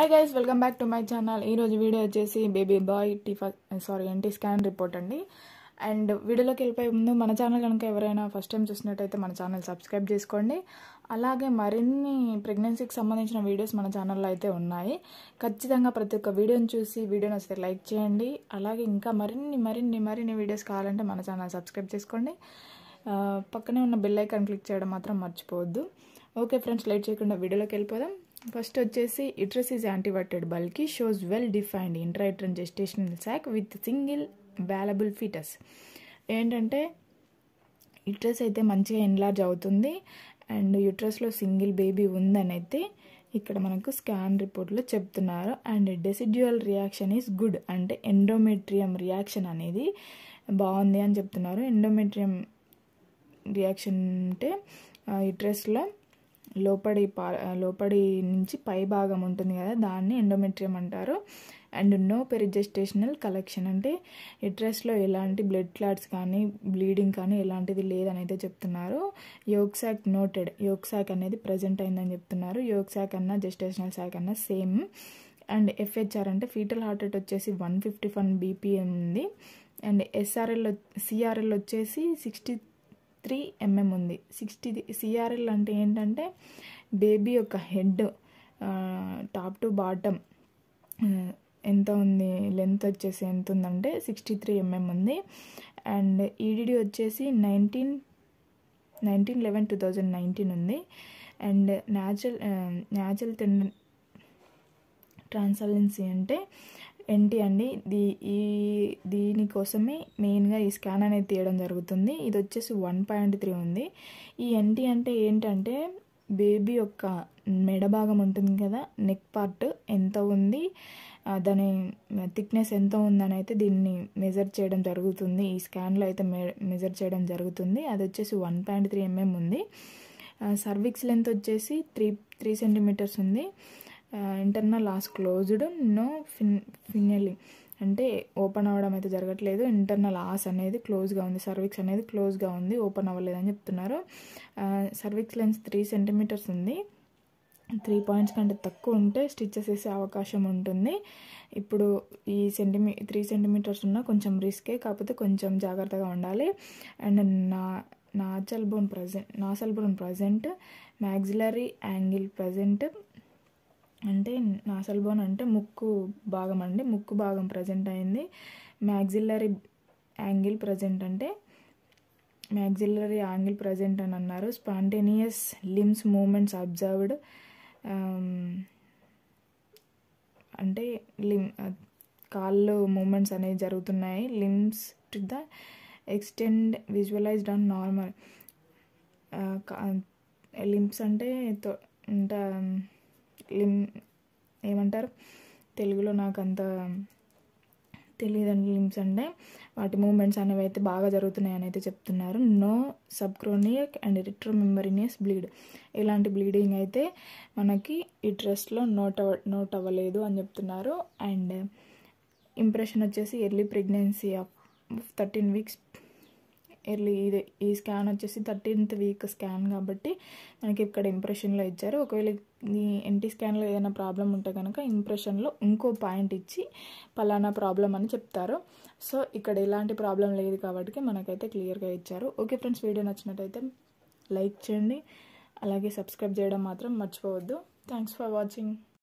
hi guys welcome back to my channel ఈరోజు video వచ్చేసి baby boy TIFFA sorry NT scan report అండి and వీడియోలోకి వెళ్ళిపోయే ముందు మన ఛానల్ కనుక ఎవరైనా ఫస్ట్ టైం చూసినట్టయితే మన ఛానల్ సబ్స్క్రైబ్ చేసుకోండి అలాగే మరిన్ని ప్రెగ్నెన్సీకి సంబంధించిన వీడియోస్ మన ఛానల్లో అయితే ఉన్నాయి ఖచ్చితంగా ప్రతి ఒక్క వీడియోని చూసి వీడియోని వస్తే లైక్ చేయండి అలాగే ఇంకా మరిన్ని మరిన్ని మరిన్ని వీడియోస్ కావాలంటే మన ఛానల్ సబ్స్క్రైబ్ చేసుకోండి పక్కనే ఉన్న బెల్ క్లిక్ చేయడం మాత్రం మర్చిపోవద్దు ఓకే ఫ్రెండ్స్ లైట్ చేయకుండా వీడియోలోకి వెళ్ళిపోదాం ఫస్ట్ వచ్చేసి uterus is anteverted bulky shows well defined intrauterine gestational sac with single viable foetus ఏంటంటే ఇట్రస్ అయితే మంచిగా ఎన్లార్జ్ అవుతుంది అండ్ యుట్రస్లో సింగిల్ బేబీ ఉందని అయితే ఇక్కడ మనకు స్కాన్ రిపోర్ట్లో చెప్తున్నారు and decidual reaction is good అంటే ఎండోమెట్రియం రియాక్షన్ అనేది బాగుంది అని చెప్తున్నారు ఎండోమెట్రియం రియాక్షన్ అంటే యుట్రస్లో లోపడి లోపడి నుంచి పై భాగం ఉంటుంది కదా దాన్ని ఎండోమెట్రియం అంటారు అండ్ నో పెరిజెస్టేషనల్ కలెక్షన్ అంటే ఎడ్రస్లో ఎలాంటి బ్లడ్ క్లాట్స్ కానీ బ్లీడింగ్ కానీ ఎలాంటిది లేదని అయితే చెప్తున్నారు యోక్సాక్ నోటెడ్ యోక్సాక్ అనేది ప్రజెంట్ అయిందని చెప్తున్నారు యోక్సాక్ అన్న జెస్టేషనల్ సాక్ అన్నా సేమ్ అండ్ ఎఫ్హెచ్ఆర్ అంటే ఫీటల్ హార్ట్ రేట్ వచ్చేసి వన్ ఫిఫ్టీ వన్ బీపీఎం ఉంది అండ్ ఎస్ఆర్ఎల్ సిఆర్ఎల్ వచ్చేసి సిక్స్టీ త్రీ ఎంఎం ఉంది సిక్స్టీది సిఆర్ఎల్ అంటే ఏంటంటే బేబీ యొక్క హెడ్ టాప్ టు బాటమ్ ఎంత ఉంది లెంత్ వచ్చేసి ఎంత ఉందంటే సిక్స్టీ త్రీ ఎంఎం ఉంది అండ్ ఈడిడి వచ్చేసి nineteen nineteen eleven two thousand nineteen ఉంది అండ్ న్యాచురల్ న్యాచురల్ టెండ ట్రాన్సలెన్సీ అంటే ఎన్టీ అండి దీ ఈ దీనికోసమే మెయిన్గా ఈ స్కాన్ అనేది తీయడం జరుగుతుంది ఇది వచ్చేసి వన్ పాయింట్ త్రీ ఉంది ఈ ఎన్టీ అంటే ఏంటంటే బేబీ యొక్క మెడ భాగం ఉంటుంది కదా నెక్ పార్ట్ ఎంత ఉంది దాని థిక్నెస్ ఎంత ఉందని అయితే దీన్ని మెజర్ చేయడం జరుగుతుంది ఈ స్కాన్లో అయితే మెజర్ చేయడం జరుగుతుంది అది వచ్చేసి వన్ పాయింట్ త్రీ ఎంఎం ఉంది సర్విక్స్ లెంత్ వచ్చేసి త్రీ త్రీ సెంటీమీటర్స్ ఉంది internal os closed no fun funnelling అంటే ఓపెన్ అవ్వడం అయితే జరగట్లేదు ఇంటర్నల్ ఆస్ అనేది క్లోజ్గా ఉంది సర్విక్స్ అనేది క్లోజ్గా ఉంది ఓపెన్ అవ్వలేదని చెప్తున్నారు సర్విక్స్ లెన్స్ త్రీ సెంటీమీటర్స్ ఉంది త్రీ పాయింట్స్ కంటే తక్కువ ఉంటే స్టిచెస్ వేసే అవకాశం ఉంటుంది ఇప్పుడు ఈ సెంటిమీ త్రీ సెంటీమీటర్స్ ఉన్న కొంచెం రిస్కే కాకపోతే కొంచెం జాగ్రత్తగా ఉండాలి అండ్ నా nasal bone present nasal bone present maxillary angle present అంటే నాసల్ బోన్ అంటే ముక్కు భాగం అండి ముక్కు భాగం ప్రజెంట్ అయింది మ్యాగ్జిల్లరీ యాంగిల్ ప్రజెంట్ అంటే మ్యాగ్జిల్లరీ యాంగిల్ ప్రజెంట్ అని అన్నారు స్పాంటేనియస్ లిమ్స్ మూమెంట్స్ అబ్జర్వ్డ్ అంటే లిమ్ కాళ్ళు మూమెంట్స్ అనేవి జరుగుతున్నాయి limbs to the extent visualised and normal limbs అంటే ఇంకా లిమ్ ఏమంటారు తెలుగులో నాకు అంత తెలియదండి లిమ్స్ అంటే వాటి మూమెంట్స్ అనేవి అయితే బాగా జరుగుతున్నాయని అయితే చెప్తున్నారు no subchronic and retro membranous bleed ఇలాంటి బ్లీడింగ్ అయితే మనకి ఈ డ్రెస్లో నోట్ అవ నోట్ అవ్వలేదు అని చెప్తున్నారు అండ్ ఇంప్రెషన్ వచ్చేసి early pregnancy of thirteen weeks early ఇదే ఈ స్కాన్ వచ్చేసి థర్టీన్త్ వీక్ స్కాన్ కాబట్టి మనకి ఇక్కడ ఇంప్రెషన్లో ఇచ్చారు ఒకవేళ ఈ ఎన్టీ స్కాన్లో ఏదైనా ప్రాబ్లం ఉంటే కనుక ఇంప్రెషన్లో ఇంకో పాయింట్ ఇచ్చి పలానా ప్రాబ్లం అని చెప్తారు సో ఇక్కడ ఎలాంటి ప్రాబ్లం లేదు కాబట్టి మనకైతే క్లియర్గా ఇచ్చారు ఓకే ఫ్రెండ్స్ వీడియో నచ్చినట్టయితే లైక్ చేయండి అలాగే సబ్స్క్రైబ్ చేయడం మాత్రం మర్చిపోవద్దు థ్యాంక్స్ ఫర్ వాచింగ్